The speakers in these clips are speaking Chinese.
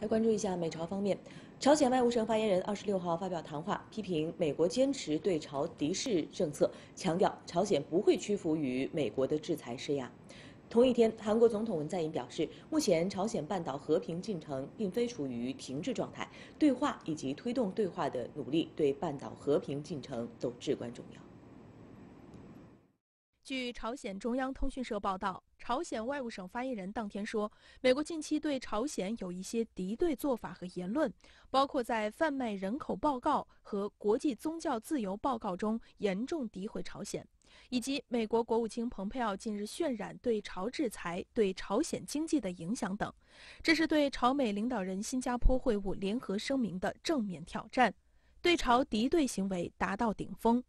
来关注一下美朝方面，朝鲜外务省发言人二十六号发表谈话，批评美国坚持对朝敌视政策，强调朝鲜不会屈服于美国的制裁施压。同一天，韩国总统文在寅表示，目前朝鲜半岛和平进程并非处于停滞状态，对话以及推动对话的努力对半岛和平进程都至关重要。据朝鲜中央通讯社报道，朝鲜外务省发言人当天说，美国近期对朝鲜有一些敌对做法和言论，包括在贩卖人口报告和国际宗教自由报告中严重诋毁朝鲜，以及美国国务卿蓬佩奥近日渲染对朝制裁对朝鲜经济的影响等，这是对朝美领导人新加坡会晤联合声明的正面挑战，对朝敌对行为达到顶峰。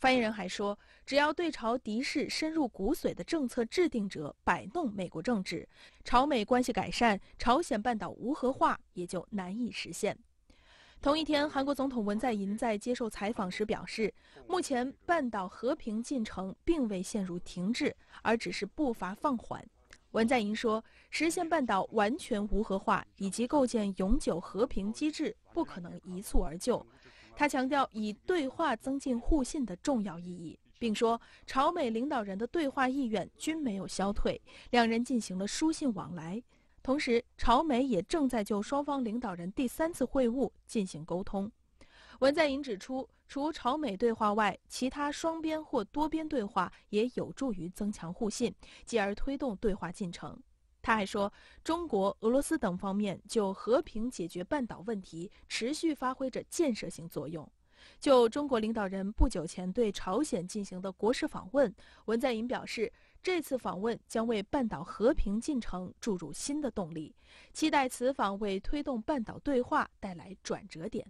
发言人还说，只要对朝敌视深入骨髓的政策制定者摆弄美国政治，朝美关系改善、朝鲜半岛无核化也就难以实现。同一天，韩国总统文在寅在接受采访时表示，目前半岛和平进程并未陷入停滞，而只是步伐放缓。文在寅说：“实现半岛完全无核化以及构建永久和平机制不可能一蹴而就。”他强调以对话增进互信的重要意义，并说朝美领导人的对话意愿均没有消退，两人进行了书信往来。同时，朝美也正在就双方领导人第三次会晤进行沟通。文在寅指出，除朝美对话外，其他双边或多边对话也有助于增强互信，继而推动对话进程。他还说，中国、俄罗斯等方面就和平解决半岛问题持续发挥着建设性作用。就中国领导人不久前对朝鲜进行的国事访问，文在寅表示，这次访问将为半岛和平进程注入新的动力，期待此访为推动半岛对话带来转折点。